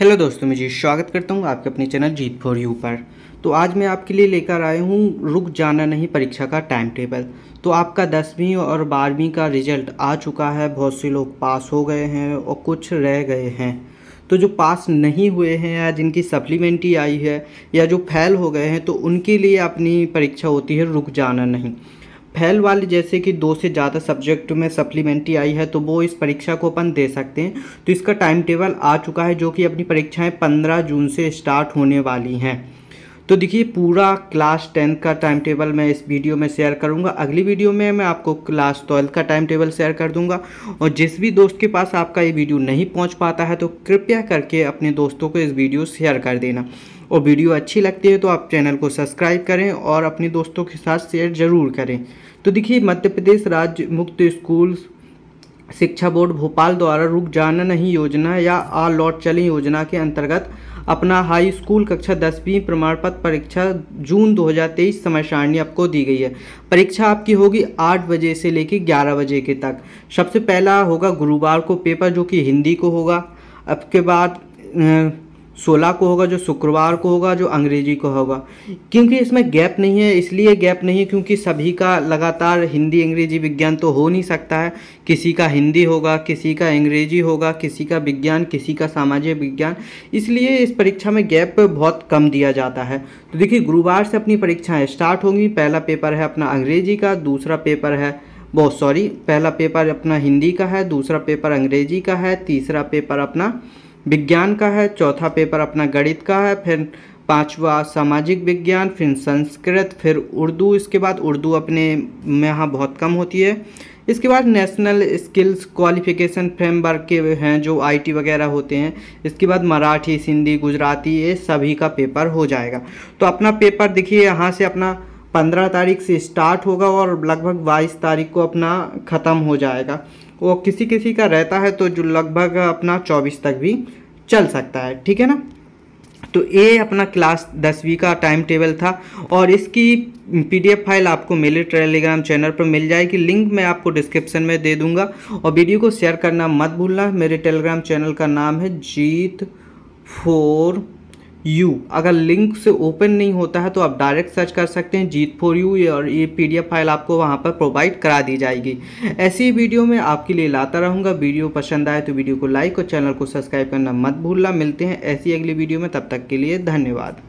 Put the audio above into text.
hello दोस्तों मैं जी स्वागत करता हूँ आपके अपने चैनल जीत फॉर यू पर तो आज मैं आपके लिए लेकर आया हूँ रुक जाना नहीं परीक्षा का टाइम टेबल तो आपका दसवीं और बारहवीं का रिजल्ट आ चुका है बहुत से लोग पास हो गए हैं और कुछ रह गए हैं तो जो पास नहीं हुए हैं या जिनकी सप्लीमेंट्री आई है या जो फैल हो गए हैं तो उनके लिए अपनी परीक्षा होती है रुक जाना नहीं फेल वाले जैसे कि दो से ज़्यादा सब्जेक्ट में सप्लीमेंट्री आई है तो वो इस परीक्षा को अपन दे सकते हैं तो इसका टाइम टेबल आ चुका है जो कि अपनी परीक्षाएं पंद्रह जून से स्टार्ट होने वाली हैं तो देखिए पूरा क्लास टेंथ का टाइम टेबल मैं इस वीडियो में शेयर करूँगा अगली वीडियो में मैं आपको क्लास ट्वेल्थ का टाइम टेबल शेयर कर दूंगा और जिस भी दोस्त के पास आपका ये वीडियो नहीं पहुँच पाता है तो कृपया करके अपने दोस्तों को इस वीडियो शेयर कर देना और वीडियो अच्छी लगती है तो आप चैनल को सब्सक्राइब करें और अपने दोस्तों के साथ शेयर ज़रूर करें तो देखिए मध्य प्रदेश राज्य मुक्त स्कूल शिक्षा बोर्ड भोपाल द्वारा रुक जाना नहीं योजना या आ लौट चले योजना के अंतर्गत अपना हाई स्कूल कक्षा दसवीं प्रमाण पत्र परीक्षा जून 2023 समय सारणी आपको दी गई है परीक्षा आपकी होगी आठ बजे से लेकर ग्यारह बजे के तक सबसे पहला होगा गुरुवार को पेपर जो कि हिंदी को होगा आपके बाद सोलह को होगा जो शुक्रवार को होगा जो अंग्रेजी को होगा क्योंकि इसमें गैप नहीं है इसलिए गैप नहीं है क्योंकि सभी का लगातार हिंदी अंग्रेजी विज्ञान तो हो नहीं सकता है किसी का हिंदी होगा किसी का अंग्रेजी होगा किसी का विज्ञान किसी का सामाजिक विज्ञान इसलिए इस परीक्षा में गैप बहुत कम दिया जाता है तो देखिए गुरुवार से अपनी परीक्षाएँ स्टार्ट होंगी पहला पेपर है अपना अंग्रेजी का दूसरा पेपर है बहुत सॉरी पहला पेपर अपना हिंदी का है दूसरा पेपर अंग्रेजी का है तीसरा पेपर अपना विज्ञान का है चौथा पेपर अपना गणित का है फिर पांचवा सामाजिक विज्ञान फिर संस्कृत फिर उर्दू इसके बाद उर्दू अपने में यहाँ बहुत कम होती है इसके बाद नेशनल स्किल्स क्वालिफिकेशन फ्रेमवर्क के हैं जो आईटी वगैरह होते हैं इसके बाद मराठी सिंधी गुजराती ये सभी का पेपर हो जाएगा तो अपना पेपर देखिए यहाँ से अपना पंद्रह तारीख से स्टार्ट होगा और लगभग बाईस तारीख को अपना ख़त्म हो जाएगा वो किसी किसी का रहता है तो जो लगभग अपना चौबीस तक भी चल सकता है ठीक है ना तो ये अपना क्लास दसवीं का टाइम टेबल था और इसकी पीडीएफ फाइल आपको मेरे टेलीग्राम चैनल पर मिल जाएगी लिंक मैं आपको डिस्क्रिप्शन में दे दूंगा और वीडियो को शेयर करना मत भूलना मेरे टेलीग्राम चैनल का नाम है जीत फोर यू अगर लिंक से ओपन नहीं होता है तो आप डायरेक्ट सर्च कर सकते हैं जीत फॉर यू और ये पीडीएफ फाइल आपको वहाँ पर प्रोवाइड करा दी जाएगी ऐसी वीडियो मैं आपके लिए लाता रहूँगा वीडियो पसंद आए तो वीडियो को लाइक और चैनल को सब्सक्राइब करना मत भूलना मिलते हैं ऐसी अगली वीडियो में तब तक के लिए धन्यवाद